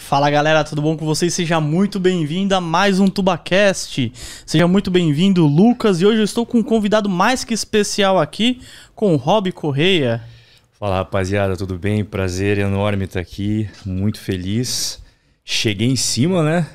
Fala galera, tudo bom com vocês? Seja muito bem-vindo a mais um TubaCast. Seja muito bem-vindo, Lucas. E hoje eu estou com um convidado mais que especial aqui, com o Rob Correia. Fala rapaziada, tudo bem? Prazer enorme estar aqui, muito feliz. Cheguei em cima, né?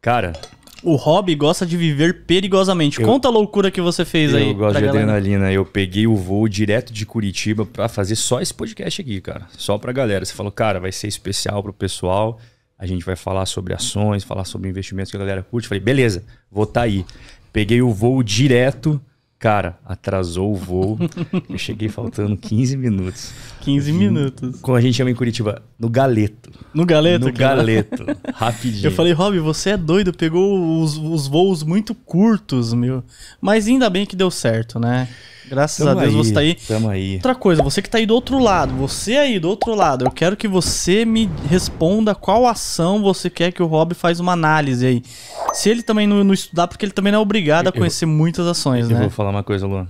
Cara. O Rob gosta de viver perigosamente. Eu, Conta a loucura que você fez eu aí. Eu gosto de galera. adrenalina. Eu peguei o voo direto de Curitiba para fazer só esse podcast aqui, cara. Só pra galera. Você falou, cara, vai ser especial pro pessoal a gente vai falar sobre ações, falar sobre investimentos que a galera curte. Falei, beleza, vou estar tá aí. Peguei o voo direto Cara, atrasou o voo. eu cheguei faltando 15 minutos. 15 minutos. Como a gente chama em Curitiba, no galeto. No galeto, No cara. galeto. Rapidinho. Eu falei, Rob, você é doido, pegou os, os, voos muito curtos, meu. Mas ainda bem que deu certo, né? Graças tamo a Deus aí, você tá aí. Tamo aí. Outra coisa, você que tá aí do outro lado, você aí do outro lado, eu quero que você me responda qual ação você quer que o Rob faz uma análise aí. Se ele também não, não estudar, porque ele também não é obrigado a conhecer eu, muitas ações, eu né? Eu vou falar falar uma coisa, Luan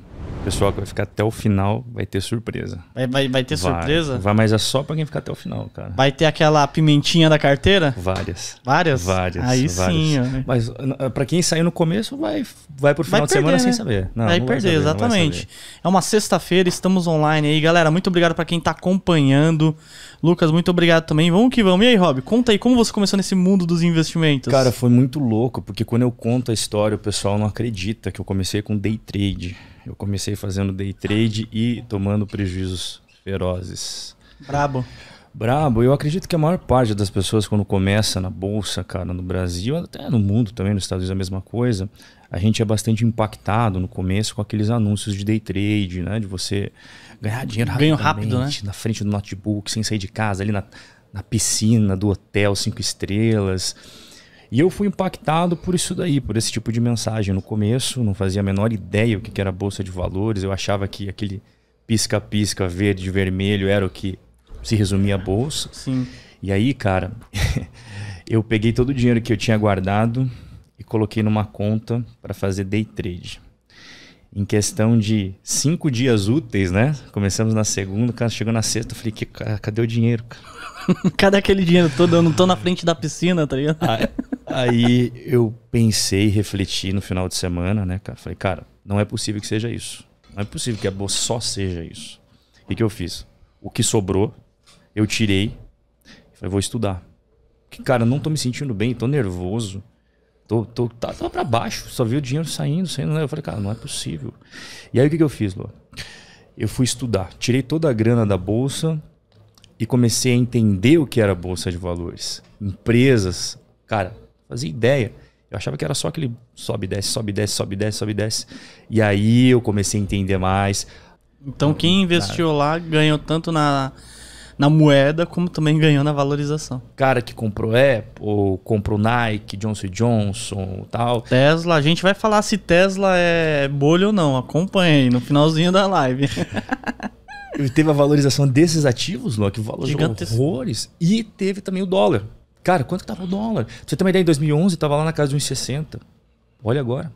pessoal que vai ficar até o final vai ter surpresa. Vai, vai, vai ter vai, surpresa? Vai, mas é só pra quem ficar até o final, cara. Vai ter aquela pimentinha da carteira? Várias. Várias? Várias. Aí várias. sim. Ó. Mas eh, pra quem saiu no começo, vai, vai pro final vai de perder, semana né? sem saber. Não, vai não perder, saber, exatamente. É uma sexta-feira, estamos online aí. Galera, muito obrigado pra quem tá acompanhando. Lucas, muito obrigado também. Vamos que vamos. E aí, Rob, conta aí como você começou nesse mundo dos investimentos. Cara, foi muito louco, porque quando eu conto a história, o pessoal não acredita que eu comecei com day trade. Eu comecei fazendo day trade e tomando prejuízos ferozes. Brabo. Brabo, eu acredito que a maior parte das pessoas quando começa na bolsa, cara, no Brasil, até no mundo também, nos Estados Unidos é a mesma coisa, a gente é bastante impactado no começo com aqueles anúncios de day trade, né, de você ganhar dinheiro Ganho rápido, né? na frente do notebook, sem sair de casa, ali na, na piscina do hotel cinco estrelas e eu fui impactado por isso daí, por esse tipo de mensagem. No começo, não fazia a menor ideia o que era bolsa de valores, eu achava que aquele pisca-pisca verde vermelho era o que se resumia a bolsa. Sim. E aí, cara, eu peguei todo o dinheiro que eu tinha guardado e coloquei numa conta para fazer day trade. Em questão de cinco dias úteis, né? Começamos na segunda, cara, chegou na sexta, eu falei, que, cadê o dinheiro, cara? Cadê aquele dinheiro todo? Eu não tô na frente da piscina, tá ligado? Ah, é? Aí eu pensei, refleti no final de semana, né, cara? Falei, cara, não é possível que seja isso. Não é possível que a bolsa só seja isso. O que, eu fiz? O que sobrou, eu tirei. Falei, vou estudar. Porque, cara, não tô me sentindo bem, tô nervoso. Tô, tô, tá, tava tá, pra baixo, só vi o dinheiro saindo, saindo. Né? Eu falei, cara, não é possível. E aí o que, eu fiz, Luan? Eu fui estudar. Tirei toda a grana da bolsa e comecei a entender o que era bolsa de valores. Empresas, cara, Fazia ideia. Eu achava que era só aquele sobe, desce, sobe, desce, sobe, desce, sobe, desce. E aí eu comecei a entender mais. Então quem investiu lá ganhou tanto na, na moeda como também ganhou na valorização. Cara que comprou Apple, comprou Nike, Johnson Johnson tal. Tesla, a gente vai falar se Tesla é bolha ou não. Acompanhe no finalzinho da live. teve a valorização desses ativos, Luan, que valorizou Gigantes... horrores. E teve também o dólar. Cara, quanto que tava o dólar? Pra você também uma ideia, em 2011 tava lá na casa de uns 60. Olha agora.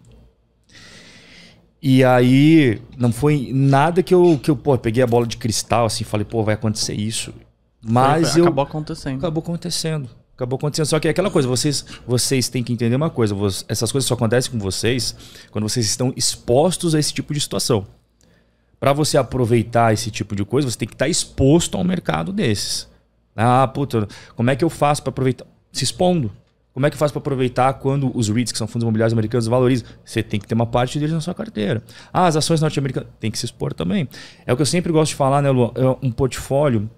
E aí, não foi nada que eu, que eu pô, peguei a bola de cristal, assim, falei, pô, vai acontecer isso. Mas foi, eu, acabou acontecendo. Acabou acontecendo. Acabou acontecendo. Só que é aquela coisa, vocês, vocês têm que entender uma coisa. Vocês, essas coisas só acontecem com vocês quando vocês estão expostos a esse tipo de situação. Para você aproveitar esse tipo de coisa, você tem que estar tá exposto a um mercado desses. Ah, puta, como é que eu faço para aproveitar? Se expondo. Como é que eu faço para aproveitar quando os REITs, que são fundos imobiliários americanos, valorizam? Você tem que ter uma parte deles na sua carteira. Ah, as ações norte-americanas tem que se expor também. É o que eu sempre gosto de falar, né, Luan? É um portfólio,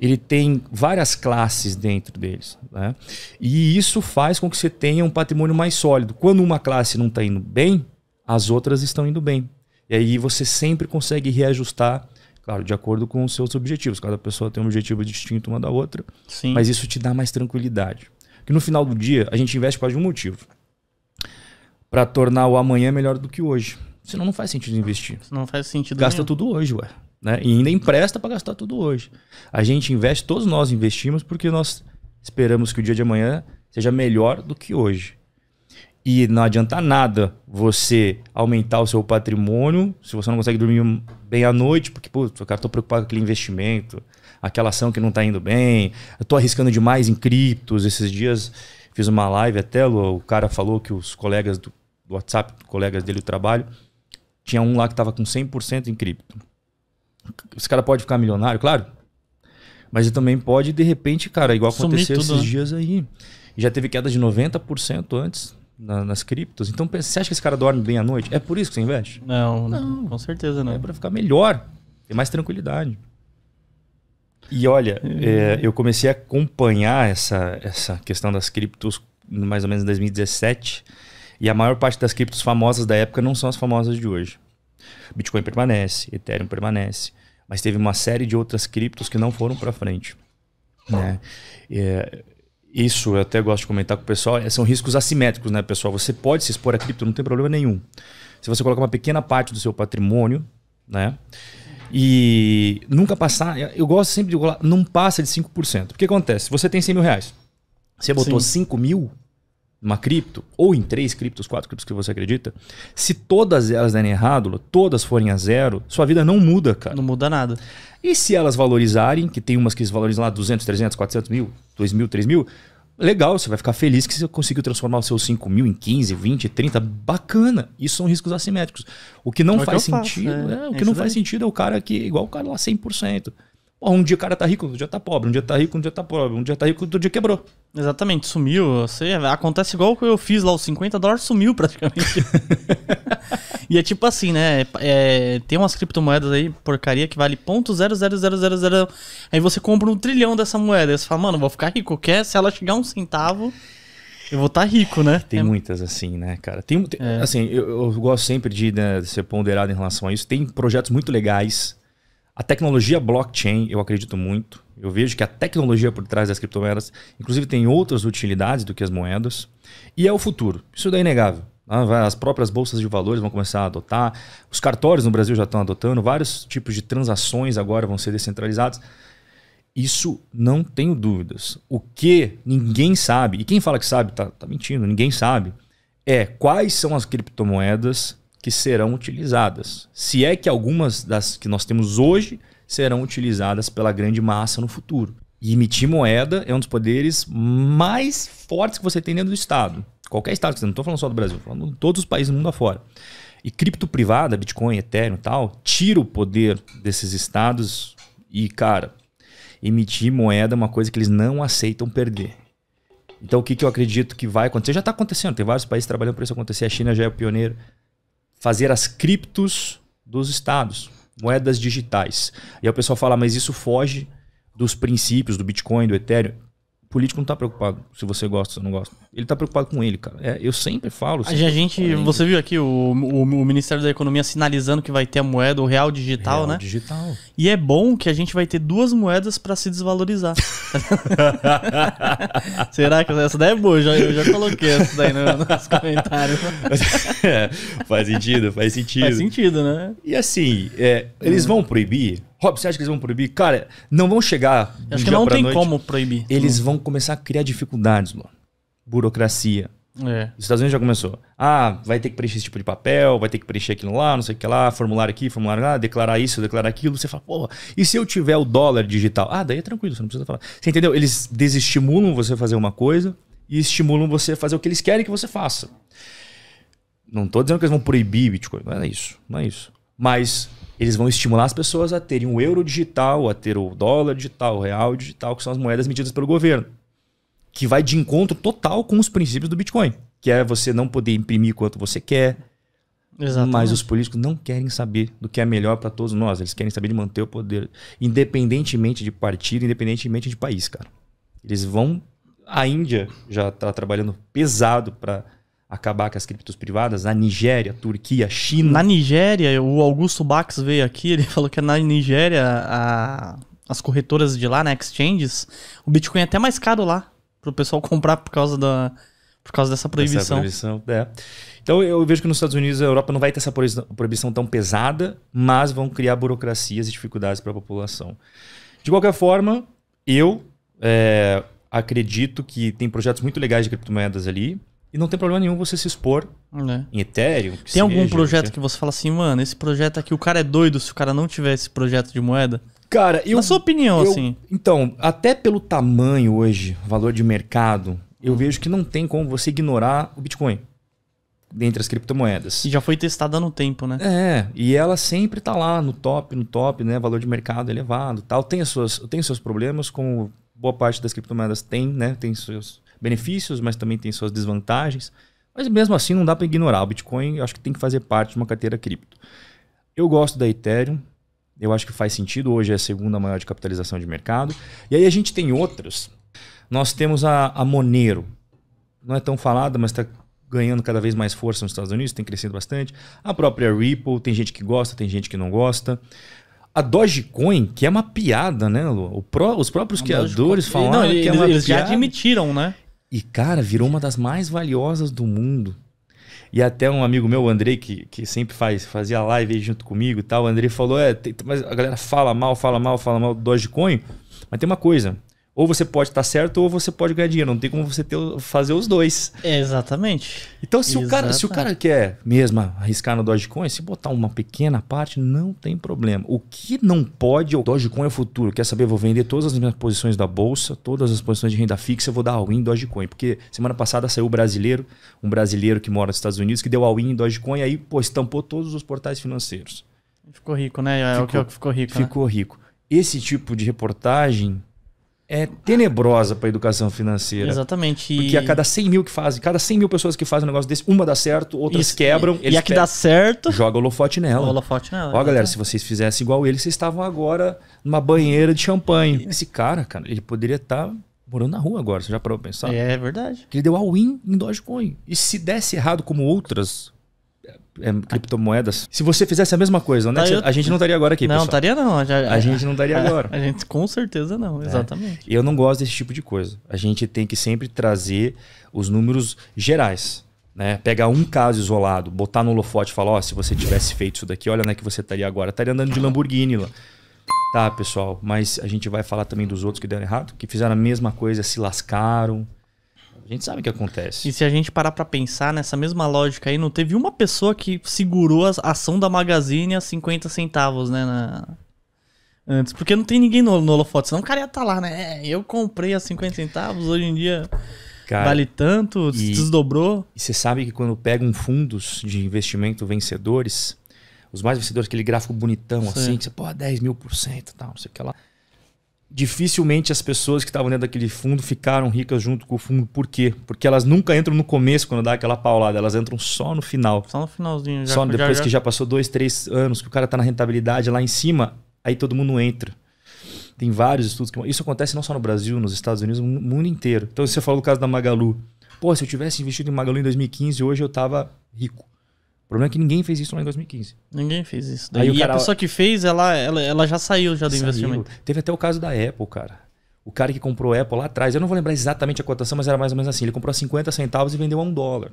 ele tem várias classes dentro deles. Né? E isso faz com que você tenha um patrimônio mais sólido. Quando uma classe não está indo bem, as outras estão indo bem. E aí você sempre consegue reajustar Claro, de acordo com os seus objetivos. Cada pessoa tem um objetivo distinto uma da outra. Sim. Mas isso te dá mais tranquilidade. Porque no final do dia, a gente investe por causa de um motivo. Para tornar o amanhã melhor do que hoje. Senão não faz sentido investir. Senão não faz sentido Gasta nenhum. tudo hoje, ué. Né? E ainda empresta para gastar tudo hoje. A gente investe, todos nós investimos porque nós esperamos que o dia de amanhã seja melhor do que hoje. E não adianta nada você aumentar o seu patrimônio se você não consegue dormir bem à noite, porque, pô, cara, tô preocupado com aquele investimento, aquela ação que não tá indo bem, eu tô arriscando demais em criptos. Esses dias fiz uma live até, o cara falou que os colegas do, do WhatsApp, colegas dele do trabalho, tinha um lá que tava com 100% em cripto. Esse cara pode ficar milionário, claro, mas ele também pode, de repente, cara, igual aconteceu esses né? dias aí. Já teve queda de 90% antes na, nas criptos. Então você acha que esse cara dorme bem à noite? É por isso que você investe? Não, não. com certeza não. Né? É para ficar melhor, ter mais tranquilidade. E olha, é. eu comecei a acompanhar essa, essa questão das criptos mais ou menos em 2017. E a maior parte das criptos famosas da época não são as famosas de hoje. Bitcoin permanece, Ethereum permanece, mas teve uma série de outras criptos que não foram para frente. Né? É, isso eu até gosto de comentar com o pessoal, é, são riscos assimétricos, né, pessoal? Você pode se expor a cripto, não tem problema nenhum. Se você colocar uma pequena parte do seu patrimônio, né? E nunca passar, eu gosto sempre de falar, não passa de 5%. O que acontece? Você tem 100 mil reais. Você botou Sim. 5 mil, uma cripto, ou em três criptos, quatro criptos que você acredita, se todas elas derem errado, todas forem a zero, sua vida não muda, cara. Não muda nada. E se elas valorizarem, que tem umas que valorizam lá 200, 300, 400 mil, 2 mil, 3 mil, legal, você vai ficar feliz que você conseguiu transformar os seus 5 mil em 15, 20, 30, bacana. Isso são riscos assimétricos. O que não é faz que sentido, faço, é. É, o é que não daí. faz sentido é o cara que, igual o cara lá 100%. Um dia o cara tá rico, um dia tá pobre, um dia tá rico, um dia tá pobre, um dia tá rico, outro dia quebrou. Exatamente, sumiu. Você, acontece igual que eu fiz lá, os 50 dólares sumiu praticamente. e é tipo assim, né? É, tem umas criptomoedas aí, porcaria, que vale 0.00000. Aí você compra um trilhão dessa moeda. Aí você fala, mano, vou ficar rico. Quer? Se ela chegar um centavo. Eu vou estar tá rico, né? Tem é. muitas assim, né, cara? Tem, tem é. assim, eu, eu, gosto sempre de, né, de, ser ponderado em relação a isso. Tem projetos muito legais a tecnologia blockchain, eu acredito muito. Eu vejo que a tecnologia por trás das criptomoedas, inclusive, tem outras utilidades do que as moedas. E é o futuro. Isso daí é inegável. Né? As próprias bolsas de valores vão começar a adotar. Os cartórios no Brasil já estão adotando. Vários tipos de transações agora vão ser descentralizadas. Isso não tenho dúvidas. O que ninguém sabe, e quem fala que sabe está tá mentindo, ninguém sabe, é quais são as criptomoedas que serão utilizadas. Se é que algumas das que nós temos hoje serão utilizadas pela grande massa no futuro. E emitir moeda é um dos poderes mais fortes que você tem dentro do Estado. Qualquer Estado, não estou falando só do Brasil, estou falando de todos os países do mundo afora. E cripto privada, Bitcoin, Ethereum e tal, tira o poder desses estados e, cara, emitir moeda é uma coisa que eles não aceitam perder. Então, o que, que eu acredito que vai acontecer? Já está acontecendo, tem vários países trabalhando para isso acontecer, a China já é o pioneiro fazer as criptos dos estados, moedas digitais. E aí o pessoal fala, mas isso foge dos princípios do Bitcoin, do Ethereum político não tá preocupado se você gosta ou não gosta. Ele tá preocupado com ele, cara. É, eu sempre falo. Sempre a gente, você viu aqui o, o, o, Ministério da Economia sinalizando que vai ter a moeda, o real digital, real né? digital. E é bom que a gente vai ter duas moedas para se desvalorizar. Será que essa daí é boa? Eu já, eu já coloquei essa daí no, nos comentários. é, faz sentido, faz sentido. Faz sentido, né? E assim, é, eles hum. vão proibir? Rob, você acha que eles vão proibir? Cara, não vão chegar. Um acho que não tem noite. como proibir. Eles vão começar a criar dificuldades, mano. Burocracia. É. Os Estados Unidos já começou. Ah, vai ter que preencher esse tipo de papel, vai ter que preencher aquilo lá, não sei o que lá, formulário aqui, formulário lá, declarar isso, declarar aquilo. Você fala, pô, e se eu tiver o dólar digital? Ah, daí é tranquilo, você não precisa falar. Você entendeu? Eles desestimulam você a fazer uma coisa e estimulam você a fazer o que eles querem que você faça. Não tô dizendo que eles vão proibir Bitcoin, não é isso, não é isso. Mas eles vão estimular as pessoas a terem o euro digital, a ter o dólar digital, o real digital, que são as moedas medidas pelo governo. Que vai de encontro total com os princípios do Bitcoin, que é você não poder imprimir quanto você quer. Exatamente. Mas os políticos não querem saber do que é melhor para todos nós. Eles querem saber de manter o poder, independentemente de partido, independentemente de país, cara. Eles vão. A Índia já está trabalhando pesado para acabar com as criptos privadas na Nigéria, Turquia, China. Na Nigéria, o Augusto Bax veio aqui, ele falou que na Nigéria a, as corretoras de lá, né, exchanges, o Bitcoin é até mais caro lá para o pessoal comprar por causa da por causa dessa proibição. Essa proibição é. Então eu vejo que nos Estados Unidos e na Europa não vai ter essa proibição tão pesada, mas vão criar burocracias e dificuldades para a população. De qualquer forma, eu é, acredito que tem projetos muito legais de criptomoedas ali. E não tem problema nenhum você se expor é. em Ethereum. tem seja, algum projeto que você fala assim, mano, esse projeto aqui, o cara é doido se o cara não tiver esse projeto de moeda? Cara, eu. Na sua opinião, eu, assim. Então, até pelo tamanho hoje, valor de mercado, eu hum. vejo que não tem como você ignorar o Bitcoin dentre as criptomoedas. E já foi testada no tempo, né? É, e ela sempre tá lá no top, no top, né? Valor de mercado elevado tal. Tem, as suas, tem seus problemas, como boa parte das criptomoedas tem, né? Tem seus benefícios, mas também tem suas desvantagens. Mas mesmo assim não dá para ignorar. O Bitcoin eu acho que tem que fazer parte de uma carteira cripto. Eu gosto da Ethereum, eu acho que faz sentido, hoje é a segunda maior de capitalização de mercado. E aí a gente tem outras. Nós temos a, a Monero. Não é tão falada, mas está ganhando cada vez mais força nos Estados Unidos, tem crescido bastante. A própria Ripple, tem gente que gosta, tem gente que não gosta. A Dogecoin, que é uma piada, né, Lu? os próprios criadores Dogecoin. falaram não, que é uma eles piada. já admitiram, né? E, cara, virou uma das mais valiosas do mundo. E até um amigo meu, o Andrei, que, que sempre faz, fazia live junto comigo e tal, o Andrei falou: é, tem, mas a galera fala mal, fala mal, fala mal do Dogecoin. Mas tem uma coisa: ou você pode estar tá certo ou você pode ganhar dinheiro. Não tem como você ter, fazer os dois. Exatamente. Então, se, Exatamente. O cara, se o cara quer mesmo arriscar no Dogecoin, se botar uma pequena parte, não tem problema. O que não pode, o Dogecoin é o futuro. Quer saber? Vou vender todas as minhas posições da bolsa, todas as posições de renda fixa, vou dar all-in em Dogecoin. Porque semana passada saiu um brasileiro, um brasileiro que mora nos Estados Unidos, que deu all-in em Dogecoin, aí pô, estampou todos os portais financeiros. Ficou rico, né? É ficou, é o que ficou rico. Né? Ficou né? rico. Esse tipo de reportagem é tenebrosa para a educação financeira. Exatamente. Porque a cada 100 mil que fazem, cada 100 mil pessoas que fazem um negócio desse, uma dá certo, outras Isso, quebram. E, e a que dá certo. Joga o holofote nela. O holofote nela. Ó, galera, se vocês fizessem igual ele, vocês estavam agora numa banheira de champanhe. Esse cara, cara, ele poderia estar. Tá morando na rua agora, você já parou pra pensar? É verdade. Que ele deu all-in em Dogecoin. E se desse errado como outras é, é, criptomoedas. Se você fizesse a mesma coisa, né, tá, Eu... a gente não estaria agora aqui, Não, estaria não. Já, a é. gente não estaria agora. a gente com certeza não, é. exatamente. E Eu não gosto desse tipo de coisa. A gente tem que sempre trazer os números gerais. Né? Pegar um caso isolado, botar no holofote e falar, ó, oh, se você tivesse feito isso daqui, olha né, que você estaria agora. Estaria andando de Lamborghini lá. Tá, pessoal, mas a gente vai falar também dos outros que deram errado, que fizeram a mesma coisa, se lascaram, a gente sabe o que acontece. E se a gente parar para pensar nessa mesma lógica aí, não teve uma pessoa que segurou a ação da Magazine a 50 centavos, né? Na... Antes, porque não tem ninguém no, no holofote, senão o cara ia estar tá lá, né? É, eu comprei a 50 centavos, hoje em dia cara, vale tanto, e, desdobrou. E você sabe que quando pegam fundos de investimento vencedores, os mais vencedores, aquele gráfico bonitão, Sim. assim, que você, pô, 10 mil por cento, tal, não sei o que lá dificilmente as pessoas que estavam dentro daquele fundo ficaram ricas junto com o fundo. Por quê? Porque elas nunca entram no começo quando dá aquela paulada, elas entram só no final. Só no finalzinho. Já, só depois já, que já passou dois, três anos, que o cara tá na rentabilidade lá em cima, aí todo mundo entra. Tem vários estudos que... Isso acontece não só no Brasil, nos Estados Unidos, no mundo inteiro. Então você falou do caso da Magalu. Pô, se eu tivesse investido em Magalu em 2015, hoje eu tava rico problema é que ninguém fez isso lá em 2015. Ninguém fez isso. Daí, Aí e cara, a pessoa que fez, ela, ela, ela já saiu já do saiu. investimento. Teve até o caso da Apple, cara. O cara que comprou a Apple lá atrás, eu não vou lembrar exatamente a cotação, mas era mais ou menos assim. Ele comprou a 50 centavos e vendeu a um dólar.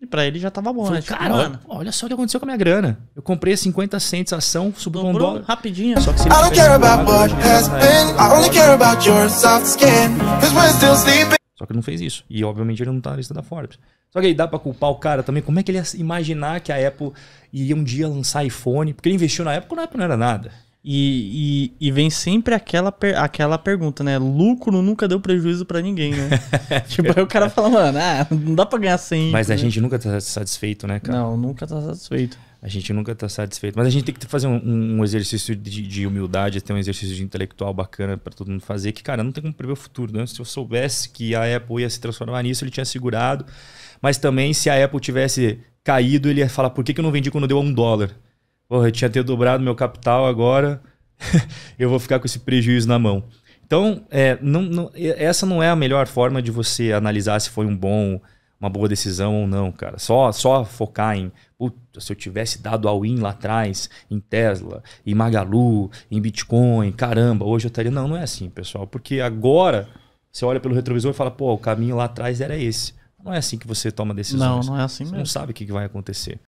E pra ele já tava bom, Falei, né? Tipo, cara, olha só o que aconteceu com a minha grana. Eu comprei 50 cents a ação, subiu um dólar. Rapidinho. Só que se ele I don't care about what has been. I only care about your soft skin. Cause we're still sleeping. Só que ele não fez isso. E obviamente ele não tá na lista da Forbes. Só que aí dá pra culpar o cara também. Como é que ele ia imaginar que a Apple ia um dia lançar iPhone? Porque ele investiu na Apple quando a Apple não era nada. E, e, e, vem sempre aquela, per, aquela pergunta, né? Lucro nunca deu prejuízo para ninguém, né? tipo, aí o cara fala, mano, ah, não dá pra ganhar 100. Mas a né? gente nunca tá satisfeito, né, cara? Não, nunca tá satisfeito. A gente nunca está satisfeito. Mas a gente tem que fazer um, um exercício de, de, humildade, ter um exercício de intelectual bacana para todo mundo fazer. Que, cara, não tem como prever o futuro. Né? Se eu soubesse que a Apple ia se transformar nisso, ele tinha segurado. Mas também, se a Apple tivesse caído, ele ia falar: por que, que eu não vendi quando deu a um dólar? Porra, eu tinha ter dobrado meu capital agora, eu vou ficar com esse prejuízo na mão. Então, é, não, não, essa não é a melhor forma de você analisar se foi um bom uma boa decisão ou não, cara. Só, só focar em, puta, se eu tivesse dado all-in lá atrás, em Tesla, em Magalu, em Bitcoin, caramba, hoje eu estaria. Não, não é assim, pessoal. Porque agora você olha pelo retrovisor e fala, pô, o caminho lá atrás era esse. Não é assim que você toma decisões. Não, não é assim você mesmo. Você não sabe o que vai acontecer.